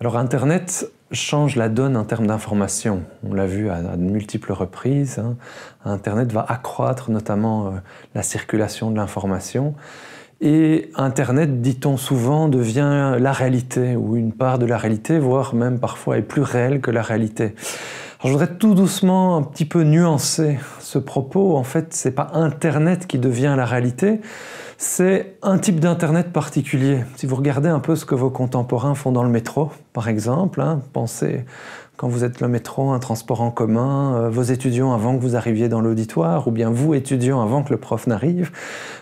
Alors Internet change la donne en termes d'information. On l'a vu à, de multiples reprises. Hein. Internet va accroître notamment euh, la circulation de l'information. Et Internet, dit-on souvent, devient la réalité, ou une part de la réalité, voire même parfois est plus réelle que la réalité je voudrais tout doucement un petit peu nuancer ce propos. En fait, c'est pas Internet qui devient la réalité, c'est un type d'Internet particulier. Si vous regardez un peu ce que vos contemporains font dans le métro, par exemple, hein, pensez quand vous êtes le métro, un transport en commun, euh, vos étudiants avant que vous arriviez dans l'auditoire, ou bien vous étudiants avant que le prof n'arrive,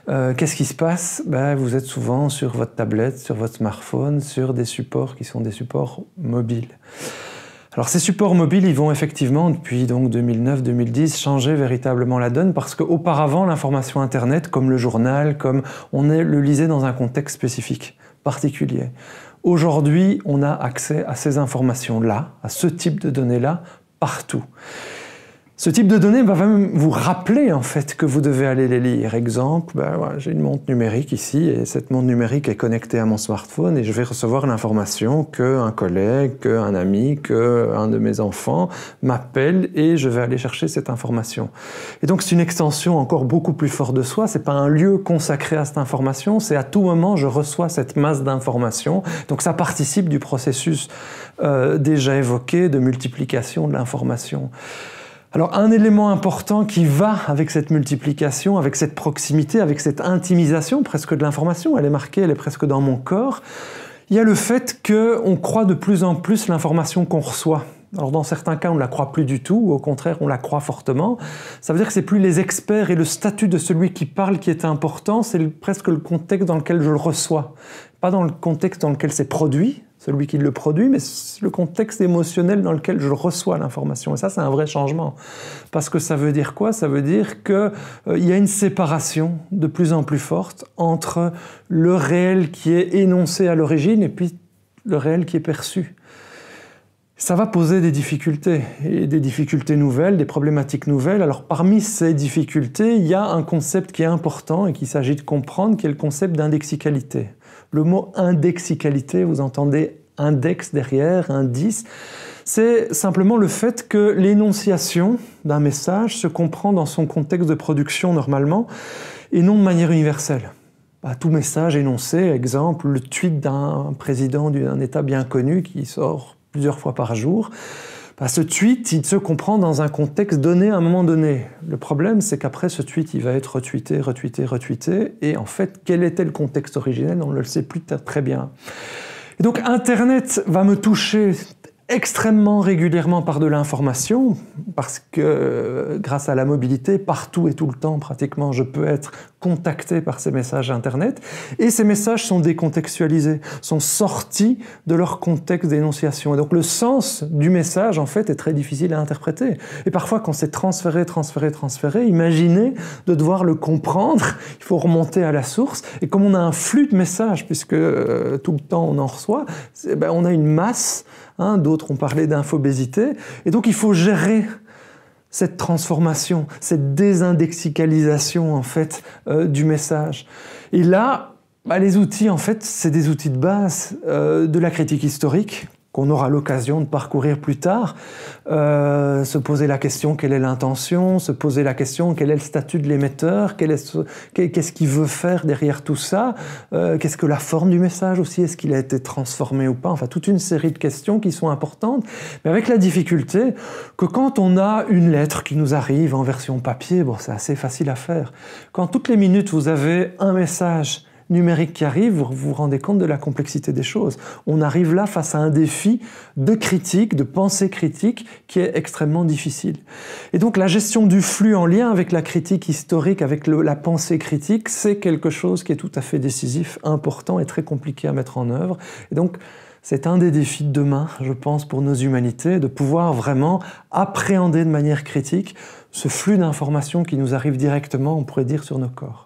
euh, qu'est-ce qui se passe ben, Vous êtes souvent sur votre tablette, sur votre smartphone, sur des supports qui sont des supports mobiles. Alors ces supports mobiles, ils vont effectivement, depuis donc 2009-2010, changer véritablement la donne parce qu'auparavant, l'information Internet, comme le journal, comme on le lisait dans un contexte spécifique, particulier. Aujourd'hui, on a accès à ces informations-là, à ce type de données-là, partout. Ce type de données va même vous rappeler en fait que vous devez aller les lire. Exemple, ben j'ai une montre numérique ici et cette montre numérique est connectée à mon smartphone et je vais recevoir l'information qu'un collègue, qu'un ami, qu'un de mes enfants m'appelle et je vais aller chercher cette information. Et donc c'est une extension encore beaucoup plus forte de soi. C'est pas un lieu consacré à cette information, c'est à tout moment je reçois cette masse d'informations. Donc ça participe du processus euh, déjà évoqué de multiplication de l'information. Alors un élément important qui va avec cette multiplication, avec cette proximité, avec cette intimisation presque de l'information, elle est marquée, elle est presque dans mon corps, il y a le fait qu'on croit de plus en plus l'information qu'on reçoit. Alors dans certains cas, on ne la croit plus du tout, au contraire, on la croit fortement. Ça veut dire que ce n'est plus les experts et le statut de celui qui parle qui est important, c'est presque le contexte dans lequel je le reçois, pas dans le contexte dans lequel c'est produit, celui qui le produit, mais le contexte émotionnel dans lequel je reçois l'information. Et ça, c'est un vrai changement. Parce que ça veut dire quoi Ça veut dire qu'il euh, y a une séparation de plus en plus forte entre le réel qui est énoncé à l'origine et puis le réel qui est perçu. Ça va poser des difficultés, et des difficultés nouvelles, des problématiques nouvelles. Alors parmi ces difficultés, il y a un concept qui est important et qu'il s'agit de comprendre, qui est le concept d'indexicalité. Le mot indexicalité, vous entendez index derrière, indice, c'est simplement le fait que l'énonciation d'un message se comprend dans son contexte de production normalement et non de manière universelle. Bah, tout message énoncé, exemple le tweet d'un président d'un État bien connu qui sort plusieurs fois par jour, bah, ce tweet, il se comprend dans un contexte donné à un moment donné. Le problème, c'est qu'après ce tweet, il va être retweeté, retweeté, retweeté. Et en fait, quel était le contexte originel On ne le sait plus très bien. donc, Internet va me toucher extrêmement régulièrement par de l'information, parce que grâce à la mobilité, partout et tout le temps pratiquement, je peux être contactés par ces messages Internet, et ces messages sont décontextualisés, sont sortis de leur contexte d'énonciation. Et donc le sens du message, en fait, est très difficile à interpréter. Et parfois, quand c'est transféré, transféré, transféré, imaginez de devoir le comprendre, il faut remonter à la source, et comme on a un flux de messages, puisque euh, tout le temps on en reçoit, ben, on a une masse, hein. d'autres ont parlé d'infobésité, et donc il faut gérer cette transformation, cette désindexicalisation en fait euh, du message. Et là, bah, les outils en fait, c'est des outils de base euh, de la critique historique qu'on aura l'occasion de parcourir plus tard, euh, se poser la question quelle est l'intention, se poser la question quel est le statut de l'émetteur, qu'est-ce qu'il veut faire derrière tout ça, euh, qu'est-ce que la forme du message aussi, est-ce qu'il a été transformé ou pas, enfin toute une série de questions qui sont importantes, mais avec la difficulté que quand on a une lettre qui nous arrive en version papier, bon c'est assez facile à faire, quand toutes les minutes vous avez un message numérique qui arrive, vous vous rendez compte de la complexité des choses. On arrive là face à un défi de critique, de pensée critique qui est extrêmement difficile. Et donc la gestion du flux en lien avec la critique historique, avec la pensée critique, c'est quelque chose qui est tout à fait décisif, important et très compliqué à mettre en œuvre. Et donc c'est un des défis de demain, je pense, pour nos humanités, de pouvoir vraiment appréhender de manière critique ce flux d'informations qui nous arrive directement, on pourrait dire, sur nos corps.